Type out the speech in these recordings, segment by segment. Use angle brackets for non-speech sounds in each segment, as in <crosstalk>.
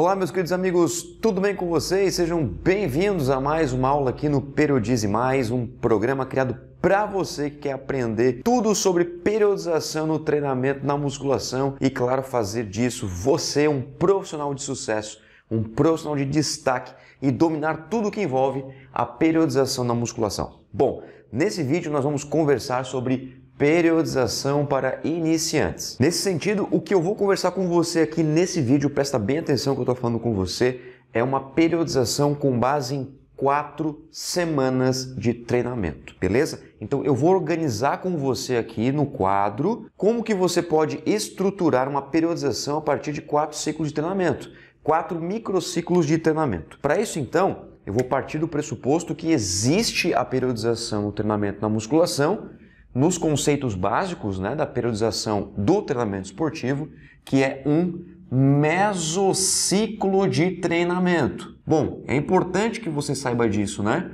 Olá, meus queridos amigos, tudo bem com vocês? Sejam bem-vindos a mais uma aula aqui no Periodize Mais, um programa criado para você que quer aprender tudo sobre periodização no treinamento, na musculação e, claro, fazer disso você um profissional de sucesso, um profissional de destaque e dominar tudo o que envolve a periodização na musculação. Bom, nesse vídeo nós vamos conversar sobre periodização para iniciantes. Nesse sentido, o que eu vou conversar com você aqui nesse vídeo, presta bem atenção que eu estou falando com você, é uma periodização com base em quatro semanas de treinamento, beleza? Então eu vou organizar com você aqui no quadro como que você pode estruturar uma periodização a partir de quatro ciclos de treinamento, quatro microciclos de treinamento. Para isso então, eu vou partir do pressuposto que existe a periodização no treinamento na musculação nos conceitos básicos né, da periodização do treinamento esportivo, que é um mesociclo de treinamento. Bom, é importante que você saiba disso, né?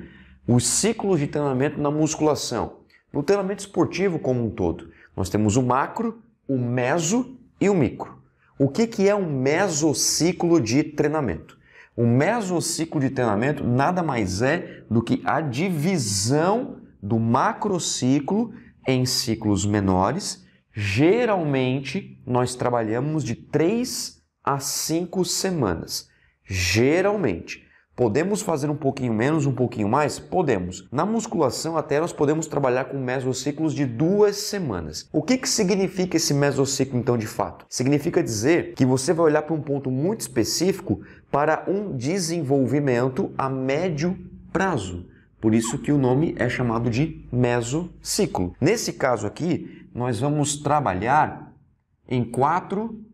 Os ciclos de treinamento na musculação. No treinamento esportivo como um todo, nós temos o macro, o meso e o micro. O que, que é um mesociclo de treinamento? O mesociclo de treinamento nada mais é do que a divisão do macrociclo em ciclos menores, geralmente nós trabalhamos de 3 a 5 semanas. Geralmente. Podemos fazer um pouquinho menos, um pouquinho mais? Podemos. Na musculação, até nós podemos trabalhar com mesociclos de duas semanas. O que, que significa esse mesociclo, então, de fato? Significa dizer que você vai olhar para um ponto muito específico para um desenvolvimento a médio prazo. Por isso que o nome é chamado de mesociclo. Nesse caso aqui, nós vamos trabalhar em quatro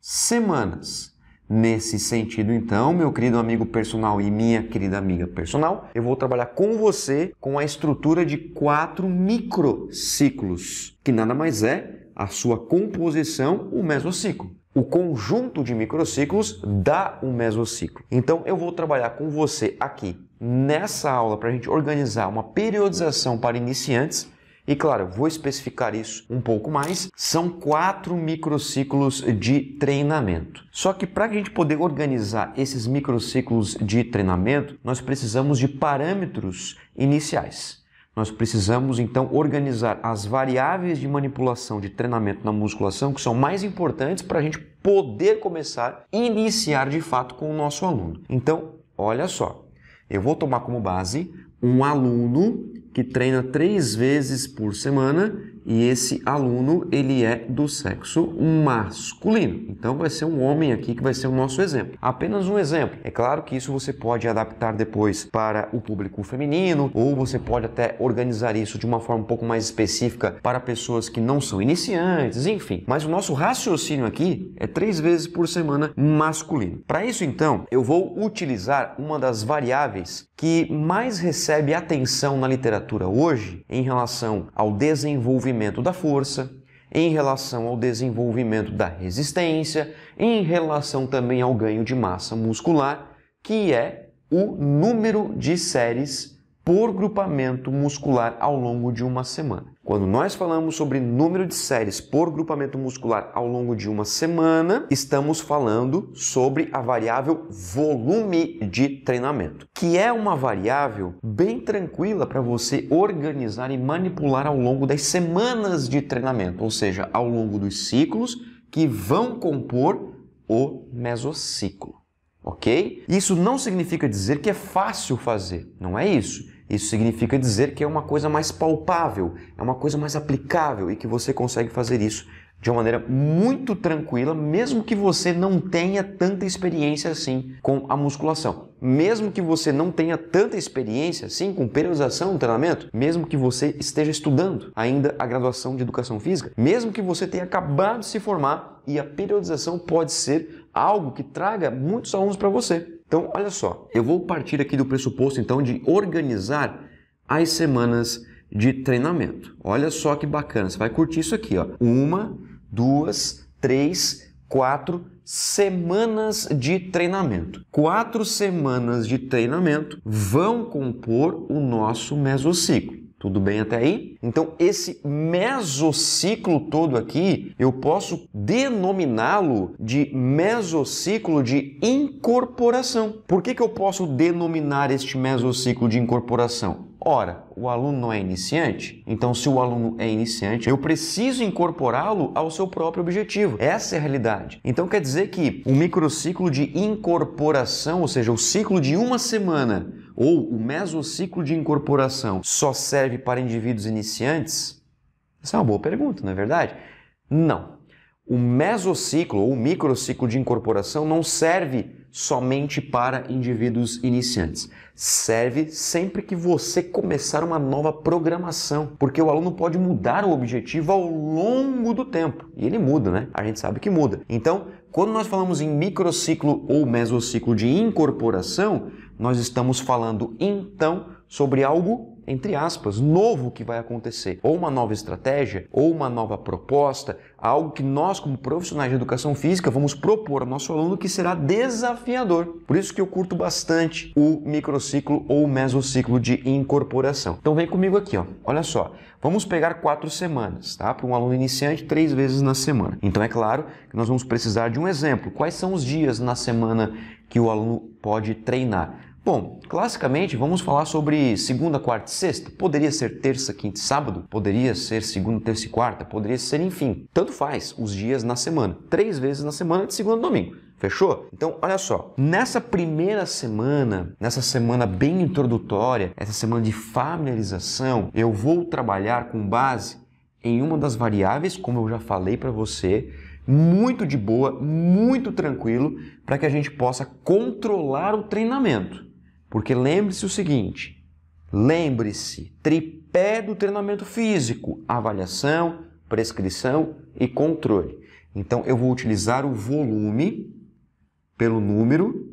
semanas. Nesse sentido, então, meu querido amigo personal e minha querida amiga personal, eu vou trabalhar com você com a estrutura de quatro microciclos, que nada mais é a sua composição, o mesociclo o conjunto de microciclos dá um mesociclo. Então eu vou trabalhar com você aqui nessa aula para a gente organizar uma periodização para iniciantes. E claro, vou especificar isso um pouco mais. São quatro microciclos de treinamento. Só que para a gente poder organizar esses microciclos de treinamento, nós precisamos de parâmetros iniciais. Nós precisamos então organizar as variáveis de manipulação de treinamento na musculação que são mais importantes para a gente poder começar e iniciar de fato com o nosso aluno. Então, olha só, eu vou tomar como base um aluno que treina três vezes por semana e esse aluno ele é do sexo masculino. Então vai ser um homem aqui que vai ser o nosso exemplo. Apenas um exemplo. É claro que isso você pode adaptar depois para o público feminino ou você pode até organizar isso de uma forma um pouco mais específica para pessoas que não são iniciantes, enfim. Mas o nosso raciocínio aqui é três vezes por semana masculino. Para isso então, eu vou utilizar uma das variáveis que mais recebe atenção na literatura hoje em relação ao desenvolvimento desenvolvimento da força, em relação ao desenvolvimento da resistência, em relação também ao ganho de massa muscular, que é o número de séries por grupamento muscular ao longo de uma semana. Quando nós falamos sobre número de séries por grupamento muscular ao longo de uma semana, estamos falando sobre a variável volume de treinamento, que é uma variável bem tranquila para você organizar e manipular ao longo das semanas de treinamento, ou seja, ao longo dos ciclos que vão compor o mesociclo. Ok? Isso não significa dizer que é fácil fazer, não é isso isso significa dizer que é uma coisa mais palpável, é uma coisa mais aplicável e que você consegue fazer isso de uma maneira muito tranquila, mesmo que você não tenha tanta experiência assim com a musculação. Mesmo que você não tenha tanta experiência assim com periodização treinamento, mesmo que você esteja estudando ainda a graduação de educação física, mesmo que você tenha acabado de se formar e a periodização pode ser algo que traga muitos alunos para você. Então, olha só, eu vou partir aqui do pressuposto então de organizar as semanas de treinamento. Olha só que bacana, você vai curtir isso aqui, ó. Uma, duas, três, quatro semanas de treinamento. Quatro semanas de treinamento vão compor o nosso mesociclo. Tudo bem até aí? Então, esse mesociclo todo aqui, eu posso denominá-lo de mesociclo de incorporação. Por que, que eu posso denominar este mesociclo de incorporação? Ora, o aluno não é iniciante? Então, se o aluno é iniciante, eu preciso incorporá-lo ao seu próprio objetivo. Essa é a realidade. Então, quer dizer que o microciclo de incorporação, ou seja, o ciclo de uma semana ou o mesociclo de incorporação só serve para indivíduos iniciantes? Essa é uma boa pergunta, não é verdade? Não. O mesociclo ou microciclo de incorporação não serve somente para indivíduos iniciantes. Serve sempre que você começar uma nova programação, porque o aluno pode mudar o objetivo ao longo do tempo. E ele muda, né? A gente sabe que muda. Então, quando nós falamos em microciclo ou mesociclo de incorporação, nós estamos falando então sobre algo, entre aspas, novo que vai acontecer, ou uma nova estratégia, ou uma nova proposta, algo que nós, como profissionais de educação física, vamos propor ao nosso aluno que será desafiador. Por isso que eu curto bastante o microciclo ou mesociclo de incorporação. Então vem comigo aqui, ó. olha só. Vamos pegar quatro semanas, tá? Para um aluno iniciante, três vezes na semana. Então é claro que nós vamos precisar de um exemplo. Quais são os dias na semana que o aluno pode treinar? Bom, classicamente vamos falar sobre segunda, quarta e sexta. Poderia ser terça, quinta e sábado, poderia ser segunda, terça e quarta, poderia ser, enfim, tanto faz os dias na semana. Três vezes na semana, de segunda a domingo. Fechou? Então, olha só. Nessa primeira semana, nessa semana bem introdutória, essa semana de familiarização, eu vou trabalhar com base em uma das variáveis, como eu já falei para você, muito de boa, muito tranquilo, para que a gente possa controlar o treinamento. Porque lembre-se o seguinte: lembre-se, tripé do treinamento físico: avaliação, prescrição e controle. Então eu vou utilizar o volume pelo número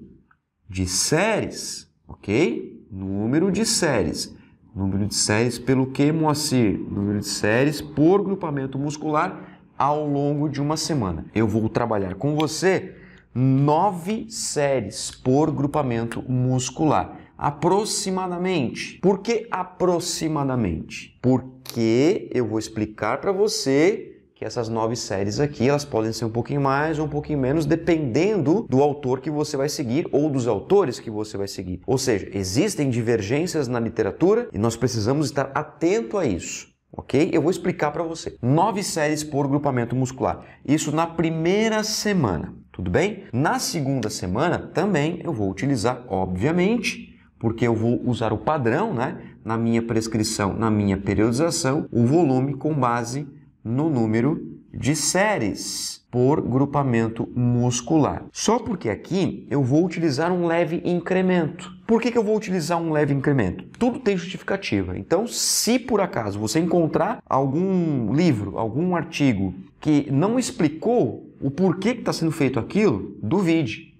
de séries, ok? Número de séries. Número de séries pelo que, Moacir? Número de séries por grupamento muscular ao longo de uma semana. Eu vou trabalhar com você nove séries por grupamento muscular. Aproximadamente. Por que aproximadamente? Porque eu vou explicar para você que essas nove séries aqui elas podem ser um pouquinho mais ou um pouquinho menos, dependendo do autor que você vai seguir ou dos autores que você vai seguir. Ou seja, existem divergências na literatura e nós precisamos estar atento a isso. Ok? Eu vou explicar para você. Nove séries por grupamento muscular. Isso na primeira semana. Tudo bem? Na segunda semana também eu vou utilizar, obviamente, porque eu vou usar o padrão, né, na minha prescrição, na minha periodização, o volume com base no número de séries por grupamento muscular. Só porque aqui eu vou utilizar um leve incremento. Por que, que eu vou utilizar um leve incremento? Tudo tem justificativa. Então, se por acaso você encontrar algum livro, algum artigo que não explicou o porquê que está sendo feito aquilo, duvide.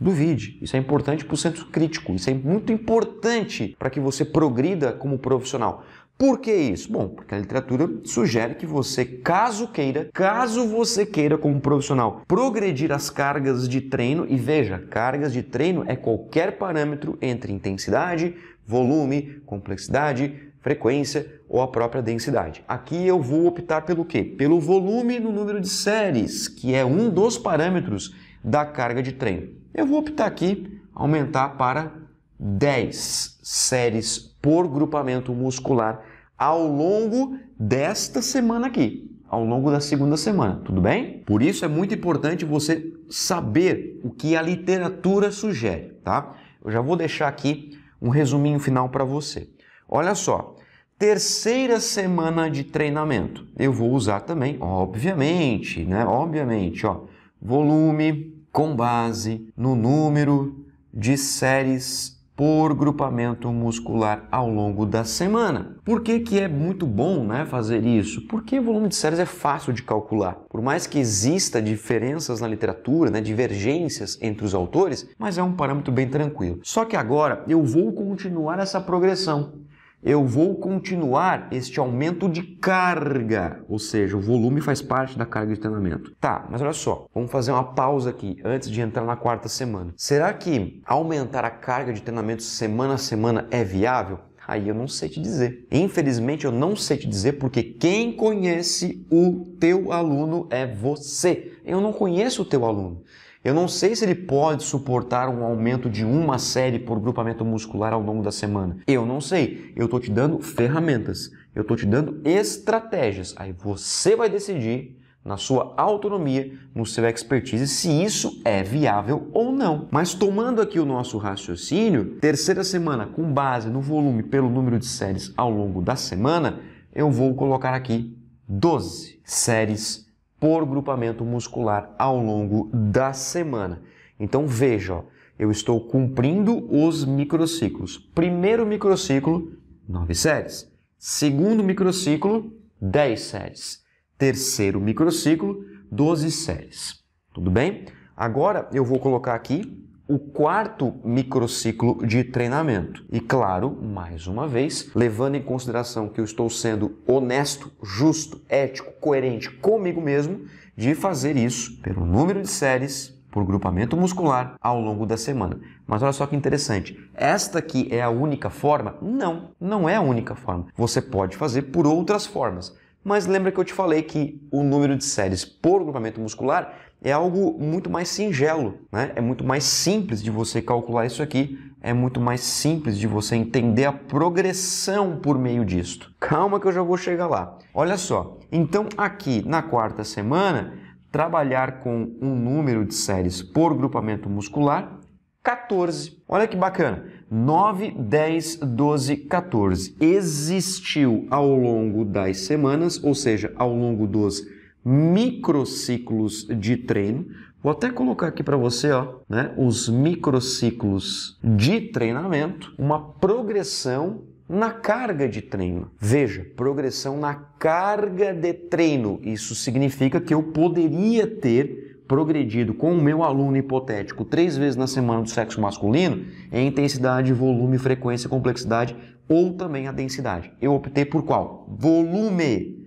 Duvide. Isso é importante para o centro crítico. Isso é muito importante para que você progrida como profissional. Por que isso? Bom, porque a literatura sugere que você, caso queira, caso você queira como profissional, progredir as cargas de treino, e veja, cargas de treino é qualquer parâmetro entre intensidade, volume, complexidade, frequência ou a própria densidade. Aqui eu vou optar pelo quê? Pelo volume no número de séries, que é um dos parâmetros da carga de trem. Eu vou optar aqui aumentar para 10 séries por grupamento muscular ao longo desta semana aqui, ao longo da segunda semana, tudo bem? Por isso é muito importante você saber o que a literatura sugere, tá? Eu já vou deixar aqui um resuminho final para você. Olha só, terceira semana de treinamento. Eu vou usar também, obviamente, né? Obviamente, ó, volume com base no número de séries por grupamento muscular ao longo da semana. Por que, que é muito bom né, fazer isso? Porque o volume de séries é fácil de calcular. Por mais que exista diferenças na literatura, né, divergências entre os autores, mas é um parâmetro bem tranquilo. Só que agora eu vou continuar essa progressão eu vou continuar este aumento de carga, ou seja, o volume faz parte da carga de treinamento. Tá, mas olha só, vamos fazer uma pausa aqui antes de entrar na quarta semana. Será que aumentar a carga de treinamento semana a semana é viável? Aí eu não sei te dizer. Infelizmente eu não sei te dizer porque quem conhece o teu aluno é você. Eu não conheço o teu aluno. Eu não sei se ele pode suportar um aumento de uma série por grupamento muscular ao longo da semana. Eu não sei. Eu estou te dando ferramentas. Eu estou te dando estratégias. Aí você vai decidir na sua autonomia, no seu expertise, se isso é viável ou não. Mas tomando aqui o nosso raciocínio, terceira semana com base no volume pelo número de séries ao longo da semana, eu vou colocar aqui 12 séries por grupamento muscular ao longo da semana. Então veja, ó, eu estou cumprindo os microciclos. Primeiro microciclo, 9 séries. Segundo microciclo, 10 séries. Terceiro microciclo, 12 séries. Tudo bem? Agora eu vou colocar aqui o quarto microciclo de treinamento. E claro, mais uma vez, levando em consideração que eu estou sendo honesto, justo, ético, coerente comigo mesmo, de fazer isso pelo número de séries por grupamento muscular ao longo da semana. Mas olha só que interessante, esta aqui é a única forma? Não, não é a única forma. Você pode fazer por outras formas. Mas lembra que eu te falei que o número de séries por grupamento muscular é algo muito mais singelo, né? é muito mais simples de você calcular isso aqui, é muito mais simples de você entender a progressão por meio disto. Calma que eu já vou chegar lá. Olha só, então aqui na quarta semana, trabalhar com um número de séries por grupamento muscular 14. Olha que bacana. 9, 10, 12, 14. Existiu ao longo das semanas, ou seja, ao longo dos microciclos de treino. Vou até colocar aqui para você, ó, né, os microciclos de treinamento, uma progressão na carga de treino. Veja, progressão na carga de treino. Isso significa que eu poderia ter progredido com o meu aluno hipotético três vezes na semana do sexo masculino em intensidade, volume, frequência, complexidade ou também a densidade. Eu optei por qual? Volume.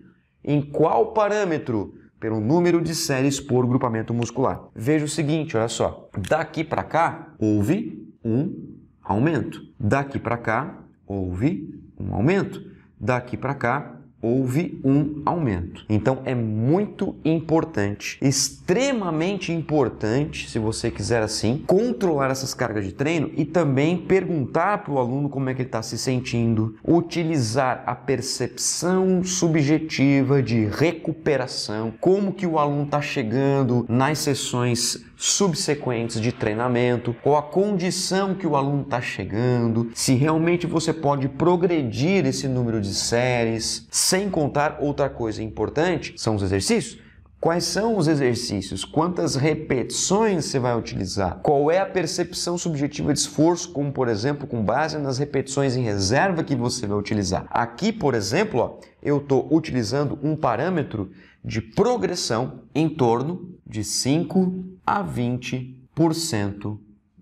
Em qual parâmetro? Pelo número de séries por grupamento muscular. Veja o seguinte, olha só. Daqui para cá, houve um aumento. Daqui para cá, houve um aumento. Daqui para cá, houve um aumento. Então é muito importante, extremamente importante, se você quiser assim, controlar essas cargas de treino e também perguntar para o aluno como é que ele está se sentindo, utilizar a percepção subjetiva de recuperação, como que o aluno está chegando nas sessões subsequentes de treinamento, qual a condição que o aluno está chegando, se realmente você pode progredir esse número de séries, sem contar outra coisa importante, são os exercícios. Quais são os exercícios? Quantas repetições você vai utilizar? Qual é a percepção subjetiva de esforço, como por exemplo, com base nas repetições em reserva que você vai utilizar? Aqui, por exemplo, ó, eu estou utilizando um parâmetro de progressão em torno de 5 a 20%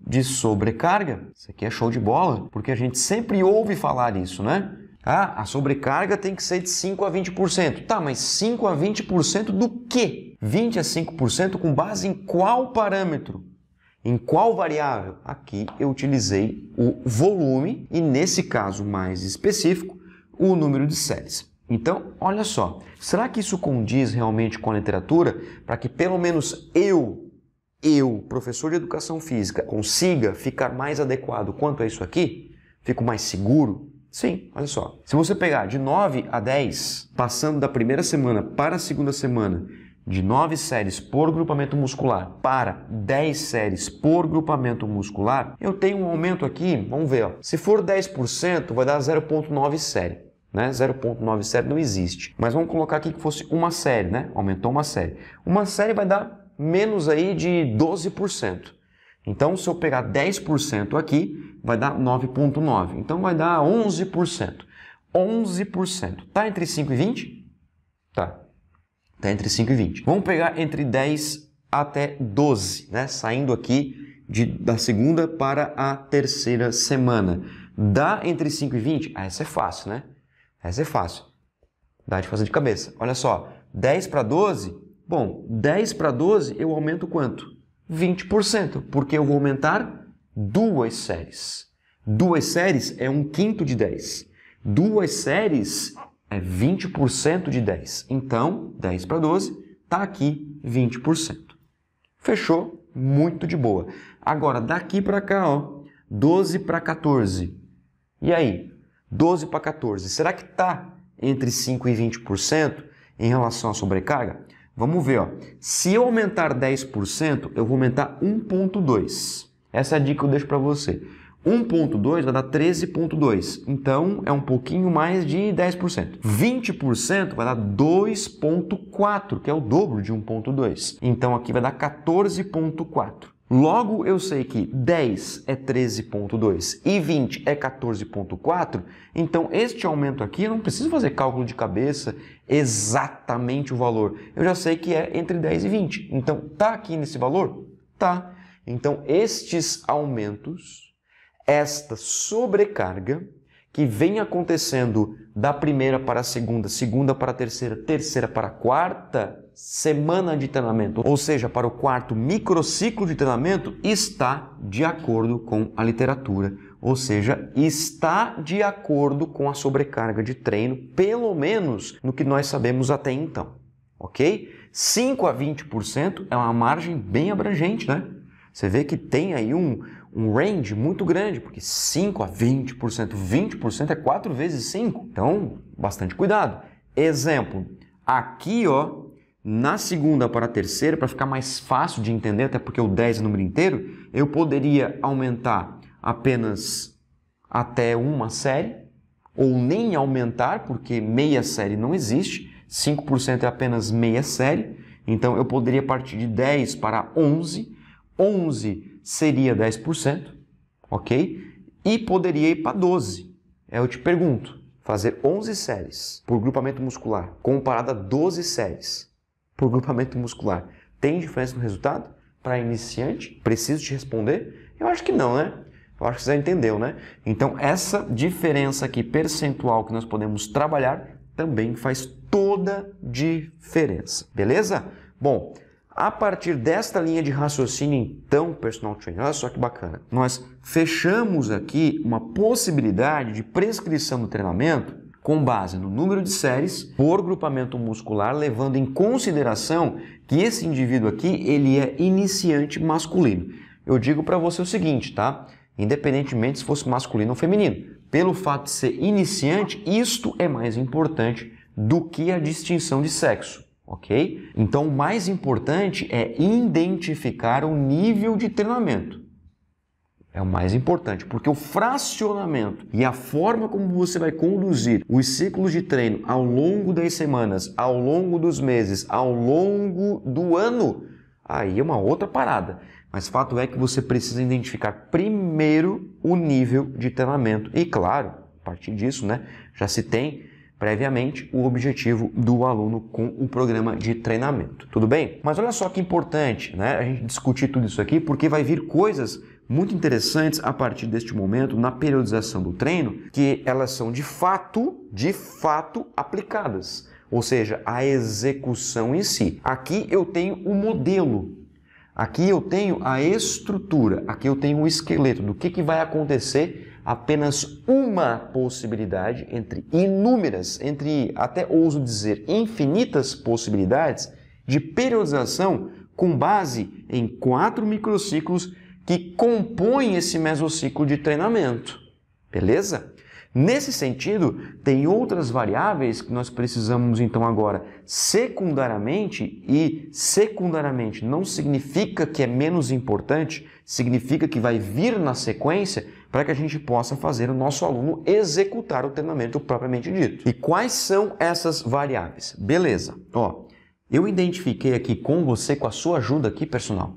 de sobrecarga. Isso aqui é show de bola, porque a gente sempre ouve falar isso, né? Ah, a sobrecarga tem que ser de 5 a 20%. Tá, mas 5 a 20% do quê? 20 a 5% com base em qual parâmetro? Em qual variável? Aqui eu utilizei o volume e, nesse caso mais específico, o número de séries. Então, olha só, será que isso condiz realmente com a literatura? Para que pelo menos eu eu, professor de educação física, consiga ficar mais adequado quanto a isso aqui, fico mais seguro? Sim, olha só. Se você pegar de 9 a 10, passando da primeira semana para a segunda semana, de 9 séries por grupamento muscular para 10 séries por grupamento muscular, eu tenho um aumento aqui, vamos ver, ó. se for 10%, vai dar 0,9 série. Né? 0,9 série não existe. Mas vamos colocar aqui que fosse uma série, né? Aumentou uma série. Uma série vai dar menos aí de 12%. Então, se eu pegar 10% aqui, vai dar 9,9%. Então, vai dar 11%. 11%. Está entre 5 e 20? Tá. Está entre 5 e 20. Vamos pegar entre 10 até 12, né? Saindo aqui de, da segunda para a terceira semana. Dá entre 5 e 20? Ah, essa é fácil, né? Essa é fácil. Dá de fazer de cabeça. Olha só, 10 para 12, Bom, 10 para 12 eu aumento quanto? 20%, porque eu vou aumentar duas séries. Duas séries é um quinto de 10. Duas séries é 20% de 10. Então, 10 para 12 está aqui 20%. Fechou? Muito de boa. Agora, daqui para cá, ó, 12 para 14. E aí? 12 para 14. Será que está entre 5% e 20% em relação à sobrecarga? Vamos ver, ó. se eu aumentar 10%, eu vou aumentar 1,2. Essa é a dica que eu deixo para você. 1,2 vai dar 13,2. Então é um pouquinho mais de 10%. 20% vai dar 2,4, que é o dobro de 1,2. Então aqui vai dar 14,4. Logo, eu sei que 10 é 13,2 e 20 é 14,4, então este aumento aqui, eu não preciso fazer cálculo de cabeça, exatamente o valor. Eu já sei que é entre 10 e 20. Então, tá aqui nesse valor? Tá. Então, estes aumentos, esta sobrecarga que vem acontecendo da primeira para a segunda, segunda para a terceira, terceira para a quarta semana de treinamento, ou seja, para o quarto microciclo de treinamento, está de acordo com a literatura ou seja, está de acordo com a sobrecarga de treino, pelo menos no que nós sabemos até então, ok? 5 a 20% é uma margem bem abrangente, né? Você vê que tem aí um, um range muito grande, porque 5 a 20%, 20% é 4 vezes 5, então bastante cuidado. Exemplo, aqui ó, na segunda para a terceira, para ficar mais fácil de entender, até porque o 10 é número inteiro, eu poderia aumentar apenas até uma série, ou nem aumentar, porque meia série não existe, 5% é apenas meia série, então eu poderia partir de 10 para 11, 11 seria 10%, ok? E poderia ir para 12. É eu te pergunto, fazer 11 séries por grupamento muscular comparado a 12 séries por grupamento muscular, tem diferença no resultado? Para iniciante, preciso te responder? Eu acho que não, né? Eu acho que você já entendeu, né? Então, essa diferença aqui percentual que nós podemos trabalhar também faz toda diferença, beleza? Bom, a partir desta linha de raciocínio, então, personal trainer, olha só que bacana, nós fechamos aqui uma possibilidade de prescrição do treinamento com base no número de séries por grupamento muscular, levando em consideração que esse indivíduo aqui, ele é iniciante masculino. Eu digo para você o seguinte, tá? independentemente se fosse masculino ou feminino. Pelo fato de ser iniciante, isto é mais importante do que a distinção de sexo, ok? Então, o mais importante é identificar o nível de treinamento. É o mais importante, porque o fracionamento e a forma como você vai conduzir os ciclos de treino ao longo das semanas, ao longo dos meses, ao longo do ano Aí é uma outra parada. Mas fato é que você precisa identificar primeiro o nível de treinamento. E claro, a partir disso, né, já se tem previamente o objetivo do aluno com o programa de treinamento. Tudo bem? Mas olha só que importante, né, a gente discutir tudo isso aqui, porque vai vir coisas muito interessantes a partir deste momento na periodização do treino, que elas são de fato, de fato aplicadas ou seja, a execução em si. Aqui eu tenho o modelo, aqui eu tenho a estrutura, aqui eu tenho o esqueleto do que, que vai acontecer. Apenas uma possibilidade entre inúmeras, entre até ouso dizer infinitas possibilidades de periodização com base em quatro microciclos que compõem esse mesociclo de treinamento. Beleza? Nesse sentido, tem outras variáveis que nós precisamos então agora secundariamente e secundariamente não significa que é menos importante, significa que vai vir na sequência para que a gente possa fazer o nosso aluno executar o treinamento propriamente dito. E quais são essas variáveis? Beleza. Ó, eu identifiquei aqui com você com a sua ajuda aqui, personal,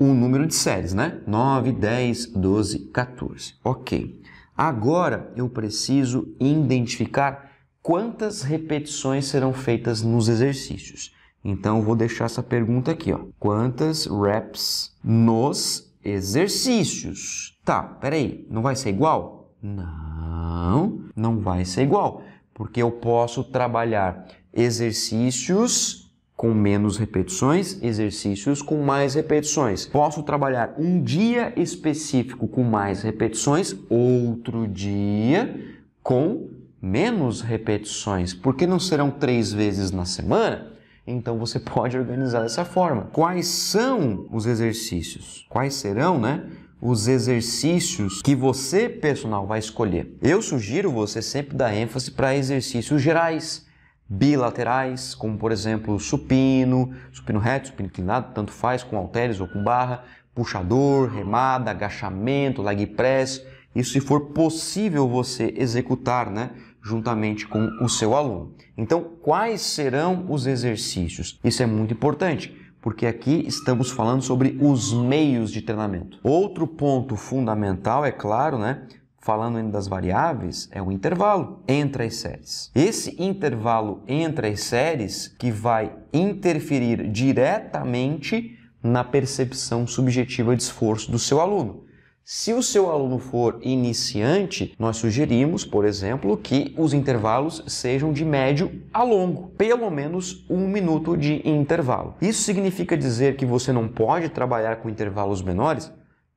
um número de séries, né? 9, 10, 12, 14. OK. Agora eu preciso identificar quantas repetições serão feitas nos exercícios. Então vou deixar essa pergunta aqui, ó. Quantas reps nos exercícios? Tá, peraí, não vai ser igual? Não, não vai ser igual, porque eu posso trabalhar exercícios com menos repetições, exercícios com mais repetições. Posso trabalhar um dia específico com mais repetições, outro dia com menos repetições, porque não serão três vezes na semana. Então você <laughs> pode organizar dessa forma. Quais são os exercícios? Quais serão, né? Os exercícios que você, personal, vai escolher. Eu sugiro você sempre dar ênfase para exercícios gerais bilaterais, como por exemplo supino, supino reto, supino inclinado, tanto faz com halteres ou com barra, puxador, remada, agachamento, leg press, isso se for possível você executar, né, juntamente com o seu aluno. Então, quais serão os exercícios? Isso é muito importante, porque aqui estamos falando sobre os meios de treinamento. Outro ponto fundamental, é claro, né, falando ainda das variáveis, é o intervalo entre as séries. Esse intervalo entre as séries que vai interferir diretamente na percepção subjetiva de esforço do seu aluno. Se o seu aluno for iniciante, nós sugerimos, por exemplo, que os intervalos sejam de médio a longo, pelo menos um minuto de intervalo. Isso significa dizer que você não pode trabalhar com intervalos menores?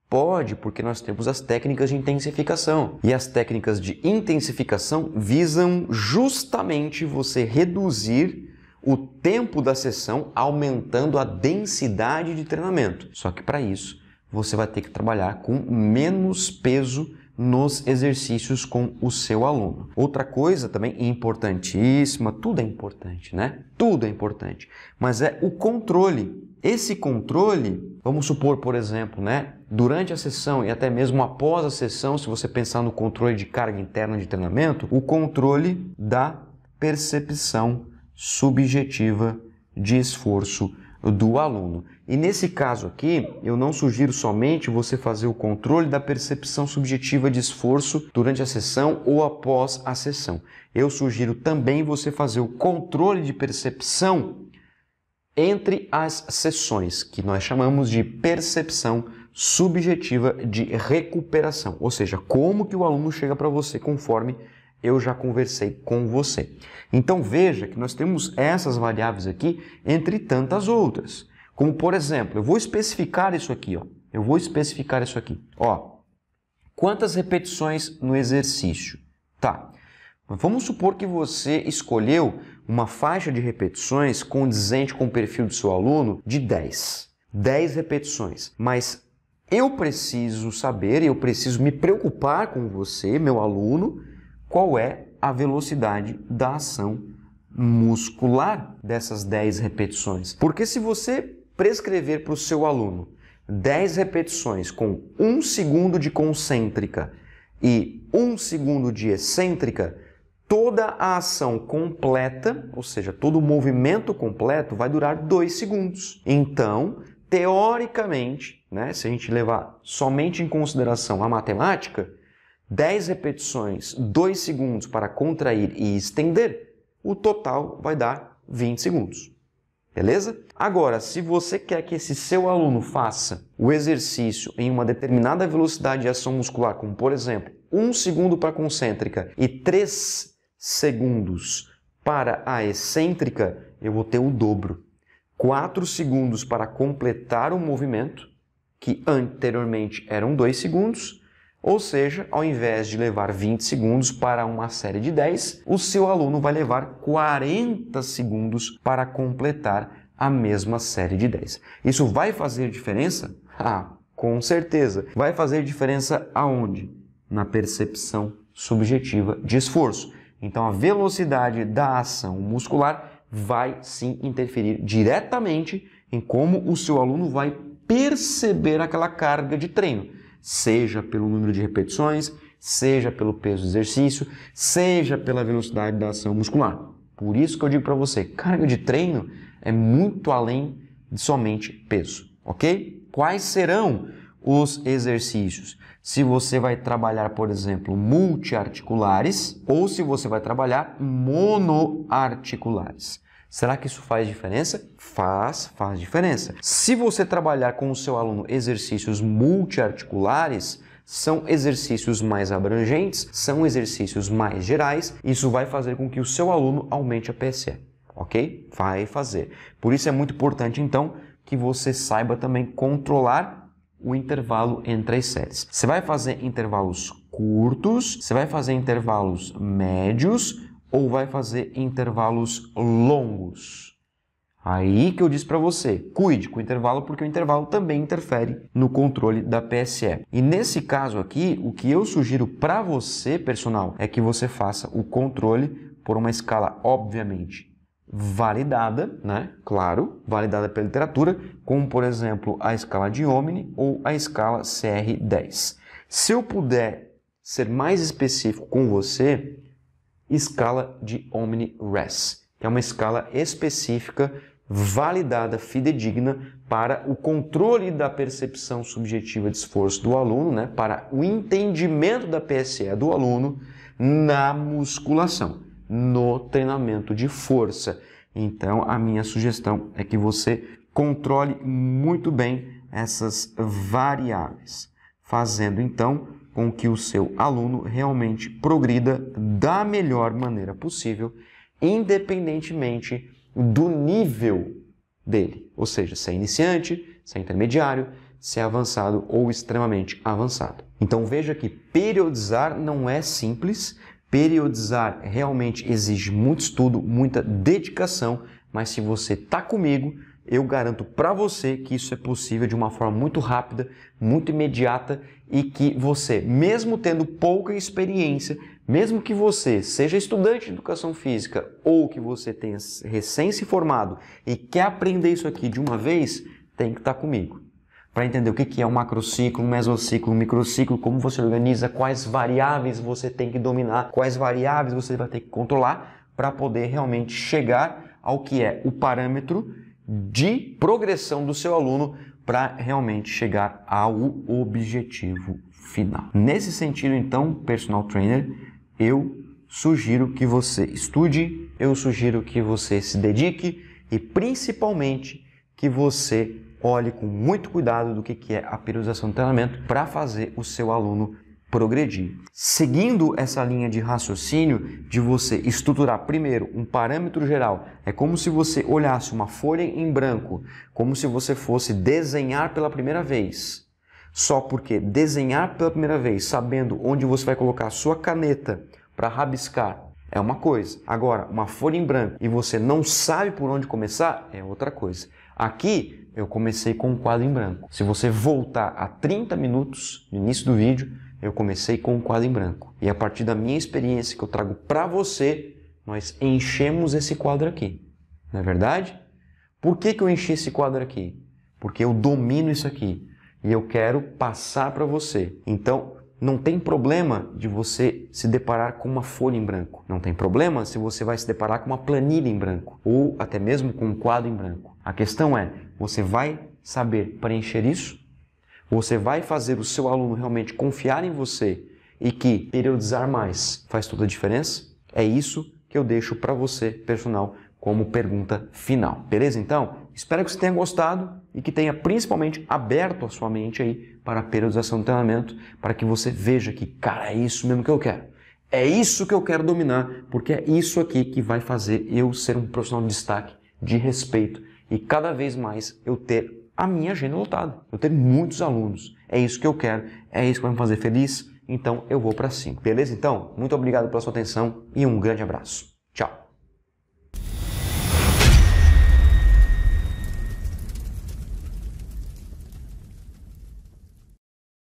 Pode, porque nós temos as técnicas de intensificação. E as técnicas de intensificação visam justamente você reduzir o tempo da sessão, aumentando a densidade de treinamento. Só que para isso, você vai ter que trabalhar com menos peso nos exercícios com o seu aluno. Outra coisa também importantíssima, tudo é importante, né? Tudo é importante, mas é o controle. Esse controle, vamos supor, por exemplo, né, durante a sessão e até mesmo após a sessão, se você pensar no controle de carga interna de treinamento, o controle da percepção subjetiva de esforço do aluno. E nesse caso aqui, eu não sugiro somente você fazer o controle da percepção subjetiva de esforço durante a sessão ou após a sessão. Eu sugiro também você fazer o controle de percepção entre as sessões, que nós chamamos de percepção subjetiva de recuperação, ou seja, como que o aluno chega para você conforme eu já conversei com você. Então veja que nós temos essas variáveis aqui entre tantas outras. Como por exemplo, eu vou especificar isso aqui, ó. Eu vou especificar isso aqui, ó. Quantas repetições no exercício? Tá. Vamos supor que você escolheu uma faixa de repetições condizente com o perfil do seu aluno de 10. 10 repetições, mas eu preciso saber, eu preciso me preocupar com você, meu aluno, qual é a velocidade da ação muscular dessas 10 repetições. Porque se você prescrever para o seu aluno 10 repetições com 1 segundo de concêntrica e 1 segundo de excêntrica, toda a ação completa, ou seja, todo o movimento completo, vai durar 2 segundos. Então, teoricamente, né, se a gente levar somente em consideração a matemática, 10 repetições, 2 segundos para contrair e estender, o total vai dar 20 segundos. Beleza? Agora, se você quer que esse seu aluno faça o exercício em uma determinada velocidade de ação muscular, como por exemplo, 1 segundo para a concêntrica e 3 segundos para a excêntrica, eu vou ter o dobro. 4 segundos para completar o movimento, que anteriormente eram 2 segundos, ou seja, ao invés de levar 20 segundos para uma série de 10, o seu aluno vai levar 40 segundos para completar a mesma série de 10. Isso vai fazer diferença? Ah, com certeza. Vai fazer diferença aonde? Na percepção subjetiva de esforço. Então a velocidade da ação muscular vai sim interferir diretamente em como o seu aluno vai perceber aquela carga de treino seja pelo número de repetições, seja pelo peso do exercício, seja pela velocidade da ação muscular. Por isso que eu digo para você, carga de treino é muito além de somente peso, ok? Quais serão os exercícios? Se você vai trabalhar, por exemplo, multiarticulares ou se você vai trabalhar monoarticulares. Será que isso faz diferença? Faz, faz diferença. Se você trabalhar com o seu aluno exercícios multiarticulares, são exercícios mais abrangentes, são exercícios mais gerais, isso vai fazer com que o seu aluno aumente a PSE, ok? Vai fazer. Por isso é muito importante, então, que você saiba também controlar o intervalo entre as séries. Você vai fazer intervalos curtos, você vai fazer intervalos médios, ou vai fazer intervalos longos. Aí que eu disse para você, cuide com o intervalo, porque o intervalo também interfere no controle da PSE. E nesse caso aqui, o que eu sugiro para você, personal, é que você faça o controle por uma escala, obviamente, validada, né? Claro, validada pela literatura, como por exemplo a escala de Omni ou a escala CR10. Se eu puder ser mais específico com você, escala de Omni-Res, que é uma escala específica, validada, fidedigna para o controle da percepção subjetiva de esforço do aluno, né, para o entendimento da PSE do aluno na musculação, no treinamento de força. Então, a minha sugestão é que você controle muito bem essas variáveis, fazendo então com que o seu aluno realmente progrida da melhor maneira possível, independentemente do nível dele, ou seja, se é iniciante, se é intermediário, se é avançado ou extremamente avançado. Então veja que periodizar não é simples, periodizar realmente exige muito estudo, muita dedicação, mas se você está comigo, eu garanto para você que isso é possível de uma forma muito rápida, muito imediata e que você, mesmo tendo pouca experiência, mesmo que você seja estudante de educação física ou que você tenha recém se formado e quer aprender isso aqui de uma vez, tem que estar tá comigo. Para entender o que é um macrociclo, um mesociclo, um microciclo, como você organiza, quais variáveis você tem que dominar, quais variáveis você vai ter que controlar para poder realmente chegar ao que é o parâmetro de progressão do seu aluno para realmente chegar ao objetivo final. Nesse sentido, então, personal trainer, eu sugiro que você estude, eu sugiro que você se dedique e principalmente que você olhe com muito cuidado do que é a periodização do treinamento para fazer o seu aluno progredir. Seguindo essa linha de raciocínio de você estruturar primeiro um parâmetro geral, é como se você olhasse uma folha em branco, como se você fosse desenhar pela primeira vez. Só porque desenhar pela primeira vez, sabendo onde você vai colocar a sua caneta para rabiscar, é uma coisa. Agora, uma folha em branco e você não sabe por onde começar, é outra coisa. Aqui eu comecei com um quadro em branco. Se você voltar a 30 minutos no início do vídeo, eu comecei com um quadro em branco. E a partir da minha experiência que eu trago para você, nós enchemos esse quadro aqui. Não é verdade? Por que, que eu enchi esse quadro aqui? Porque eu domino isso aqui e eu quero passar para você. Então, não tem problema de você se deparar com uma folha em branco. Não tem problema se você vai se deparar com uma planilha em branco ou até mesmo com um quadro em branco. A questão é, você vai saber preencher isso você vai fazer o seu aluno realmente confiar em você e que periodizar mais faz toda a diferença? É isso que eu deixo para você, personal, como pergunta final. Beleza? Então, espero que você tenha gostado e que tenha principalmente aberto a sua mente aí para a periodização do treinamento, para que você veja que, cara, é isso mesmo que eu quero. É isso que eu quero dominar, porque é isso aqui que vai fazer eu ser um profissional de destaque, de respeito e cada vez mais eu ter a minha agenda lotada, eu tenho muitos alunos. É isso que eu quero, é isso que vai me fazer feliz, então eu vou para cima. Beleza? Então, muito obrigado pela sua atenção e um grande abraço.